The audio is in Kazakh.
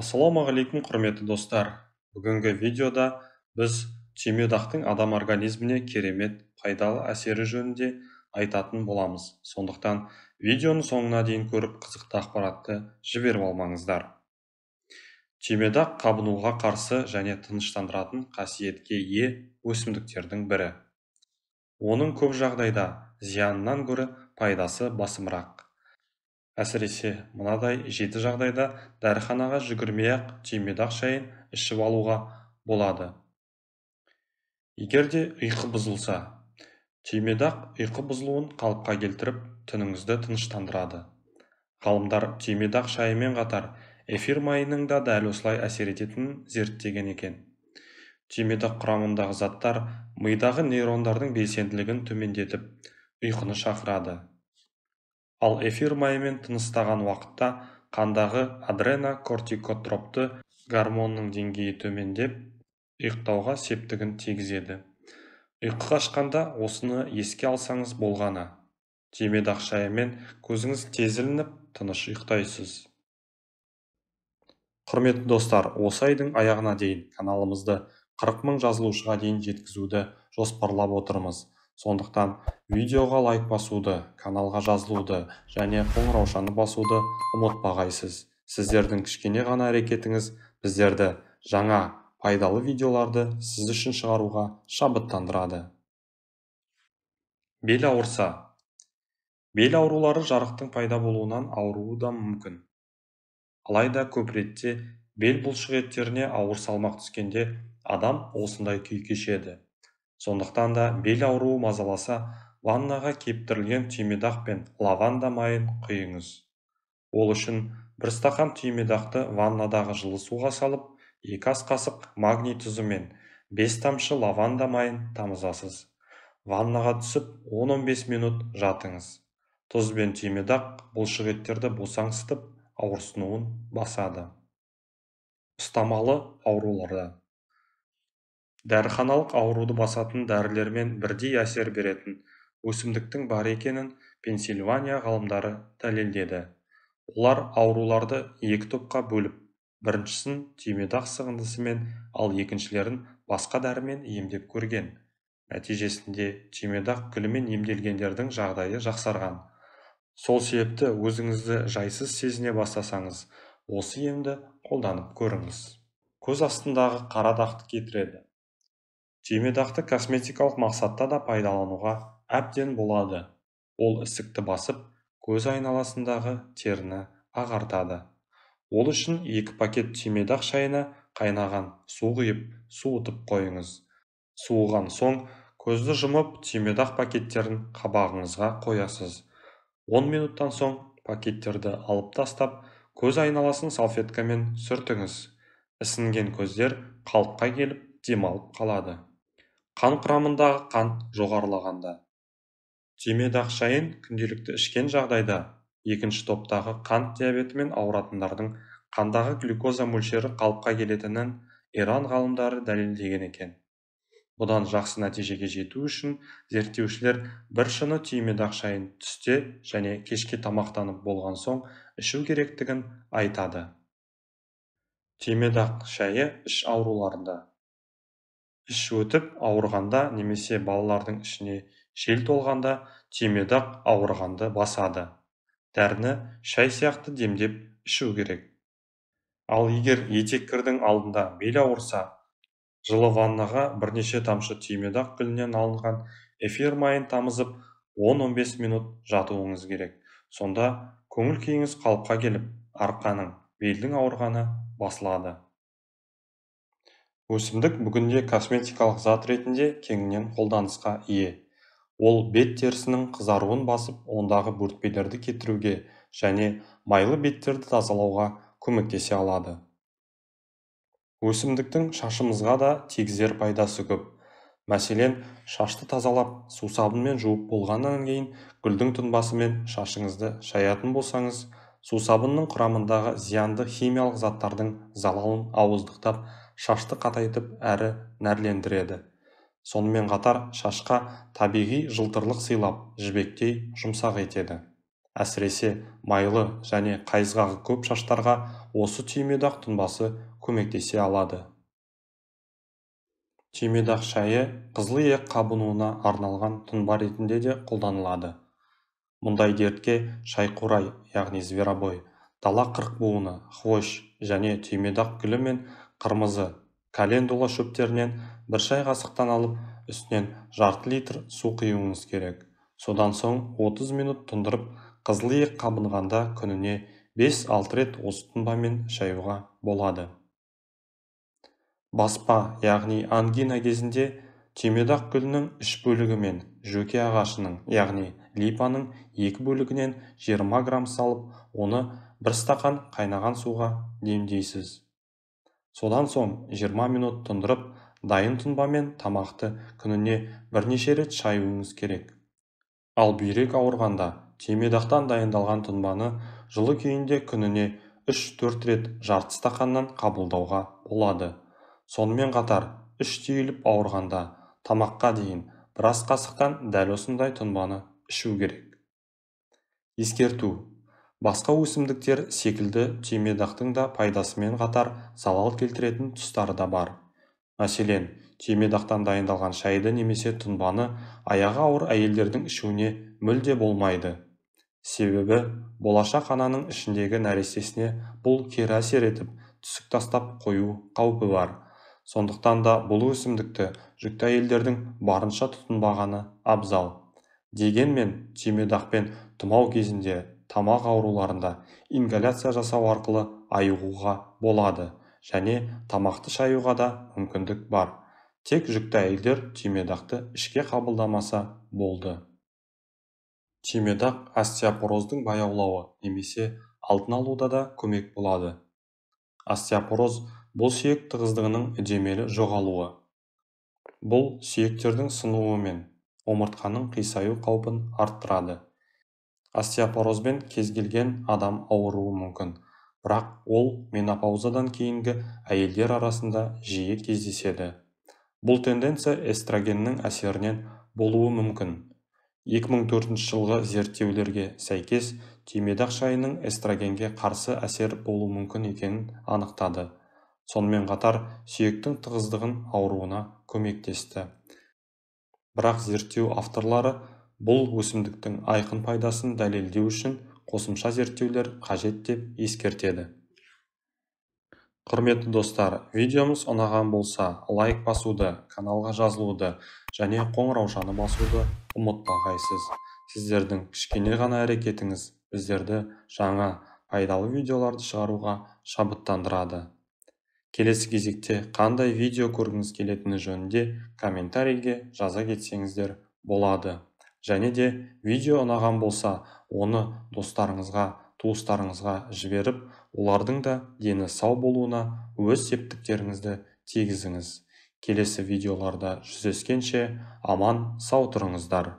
ассалаумағалейкум құрметті достар бүгінгі видеода біз түймедақтың адам организміне керемет пайдалы әсері жөнінде айтатын боламыз сондықтан видеоны соңына дейін көріп қызықты ақпаратты жіберіп алмаңыздар түймедақ қабынуға қарсы және тыныштандыратын қасиетке ие өсімдіктердің бірі оның көп жағдайда зиянынан гөрі пайдасы басымырақ әсіресе мынадай жеті жағдайда дәріханаға жүгірмей ақ түймедақ шайын ішіп алуға болады егер де ұйқы бұзылса түймедақ ұйқы бұзылуын қалыпқа келтіріп түніңізді тыныштандырады ғалымдар түймедақ шайымен қатар эфир майының да дәл осылай әсер ететінін зерттеген екен түймедақ құрамындағы заттар мидағы нейрондардың белсенділігін төмендетіп ұйқыны шақырады ал эфир майымен тыныстаған уақытта қандағы адренокортикотропты гормонның деңгейі төмендеп ұйықтауға септігін тигізеді ұйқы қашқанда осыны еске алсаңыз болғаны теме шайымен көзіңіз тез ілініп тыныш ұйықтайсыз құрметті достар осы айдың аяғына дейін каналымызды 40 мың жазылушыға дейін жеткізуді жоспарлап отырмыз сондықтан видеоға лайк басуды каналға жазылуды және қоңыраушаны басуды ұмытпағайсыз сіздердің кішкене ғана әрекетіңіз біздерді жаңа пайдалы видеоларды сіз үшін шығаруға шабыттандырады бел ауырса бел аурулары жарықтың пайда болуынан ауруы да мүмкін алайда көп ретте бел бұлшық еттеріне ауыр салмақ түскенде адам осындай күй кешеді сондықтан да бел ауруы мазаласа ваннаға кептірілген түймедақ пен лаванда майын құйыңыз ол үшін бір стақан түймедақты ваннадағы жылы суға салып екі ас қасық магний тұзы мен бес тамшы лаванда майын тамызасыз ваннаға түсіп 10-15 минут жатыңыз тұз бен түймедақ бұлшық еттерді босаңсытып ауырсынуын басады ұстамалы ауруларда дәріханалық ауруды басатын дәрілермен бірдей әсер беретін өсімдіктің бар екенін пенсильвания ғалымдары дәлелдеді олар ауруларды екі топқа бөліп біріншісін түймедақ сығындысымен ал екіншілерін басқа дәрімен емдеп көрген нәтижесінде түймедақ гүлімен емделгендердің жағдайы жақсарған сол себепті өзіңізді жайсыз сезіне бастасаңыз осы емді қолданып көріңіз көз астындағы қара дақты кетіреді түймедақты косметикалық мақсатта да пайдалануға әбден болады ол ісікті басып көз айналасындағы теріні ағартады ол үшін екі пакет түймедақ шайына қайнаған су құйып суытып қойыңыз суыған соң көзді жұмып түймедақ пакеттерін қабағыңызға қоясыз 10 минуттан соң пакеттерді алып тастап көз айналасын салфеткамен сүртіңіз ісінген көздер қалыпқа келіп демалып қалады қан құрамындағы қант жоғарылағанда шайын күнделікті ішкен жағдайда екінші топтағы қант диабетімен ауыратындардың қандағы глюкоза мөлшері қалыпқа келетінін иран ғалымдары дәлелдеген екен бұдан жақсы нәтижеге жету үшін зерттеушілер бір шыны шайын түсте және кешке тамақтанып болған соң ішу керектігін айтады түймедақ шайы іш ауруларында іш өтіп ауырғанда немесе балалардың ішіне жел толғанда түймедақ ауырғанды басады дәріні шай сияқты демдеп ішу керек ал егер етеккірдің алдында бел ауырса жылы ваннаға бірнеше тамшы түймедақ гүлінен алынған эфир майын тамызып 10-15 минут жатуыңыз керек сонда көңіл күйіңіз қалыпқа келіп арқаның белдің ауырғаны басылады өсімдік бүгінде косметикалық зат ретінде кеңінен қолданысқа ие ол бет терісінің қызаруын басып ондағы бөртпелерді кетіруге және майлы беттерді тазалауға көмектесе алады өсімдіктің шашымызға да тигізер пайдасы көп мәселен шашты тазалап сусабынмен жуып болғаннан кейін гүлдің тұнбасымен шашыңызды шаятын болсаңыз сусабынның құрамындағы зиянды химиялық заттардың залалын ауыздықтап шашты қатайтып әрі нәрлендіреді сонымен қатар шашқа табиғи жылтырлық сыйлап жібектей жұмсақ етеді әсіресе майлы және қайызғағы көп шаштарға осы түймедақ тұнбасы көмектесе алады түймедақ шайы қызыл иек қабынуына арналған тұнба ретінде де қолданылады мұндай дертке шайқурай яғни зверобой дала буыны хвощ және түймедақ гүлі мен қырмызы календула шөптерінен бір шай қасықтан алып үстінен жарты литр су құюыңыз керек содан соң 30 минут тұндырып қызыл иек қабынғанда күніне 5-6 рет осы тұнбамен шаюға болады баспа яғни ангина кезінде түймедақ гүлінің үш бөлігі мен жөке ағашының яғни липаның екі бөлігінен 20 грамм салып оны бір стақан қайнаған суға демдейсіз содан соң 20 минут тұндырып дайын тұнбамен тамақты күніне бірнеше рет шайуыңыз керек ал бүйрек ауырғанда темедақтан дайындалған тұнбаны жылы күйінде күніне 3-4 рет жарты стақаннан қабылдауға болады сонымен қатар іш түйіліп ауырғанда тамаққа дейін біраз қасықтан дәл осындай тұнбаны ішу керек ескерту басқа өсімдіктер секілді түймедақтың да пайдасымен қатар залал келтіретін тұстары да бар мәселен түймедақтан дайындалған шайды немесе тұнбаны аяғы ауыр әйелдердің ішуіне мүлде болмайды себебі болашақ ананың ішіндегі нәрестесіне бұл кері әсер етіп түсік тастап қою қаупі бар сондықтан да бұл өсімдікті жүкті әйелдердің барынша тұтынбағаны абзал дегенмен түймедақ пен тұмау кезінде тамақ ауруларында ингаляция жасау арқылы айығуға болады және тамақты шаюға да мүмкіндік бар тек жүкті әйелдер түймедақты ішке қабылдамаса болды түймедақ остеопороздың баяулауы немесе алдын алуда да көмек болады остеопороз бұл сүйек тығыздығының үдемелі жоғалуы бұл сүйектердің сынуы мен омыртқаның қисаю қаупін арттырады остеопорозбен кез келген адам ауыруы мүмкін бірақ ол менопаузадан кейінгі әйелдер арасында жиі кездеседі бұл тенденция эстрогеннің әсерінен болуы мүмкін 2004 жылғы зерттеулерге сәйкес түймедақ шайының эстрогенге қарсы әсер болуы мүмкін екенін анықтады сонымен қатар сүйектің тығыздығын ауруына көмектесті бірақ зерттеу авторлары бұл өсімдіктің айқын пайдасын дәлелдеу үшін қосымша зерттеулер қажет деп ескертеді құрметті достар видеомыз ұнаған болса лайк басуды каналға жазылуды және қоңыраушаны басуды ұмытпағайсыз сіздердің кішкене ғана әрекетіңіз біздерді жаңа пайдалы видеоларды шығаруға шабыттандырады келесі кезекте қандай видео көргіңіз келетіні жөнінде комментарийге жаза кетсеңіздер болады және де видео ұнаған болса оны достарыңызға туыстарыңызға жіберіп олардың да дені сау болуына өз септіктеріңізді тигізіңіз келесі видеоларда жүздескенше аман сау тұрыңыздар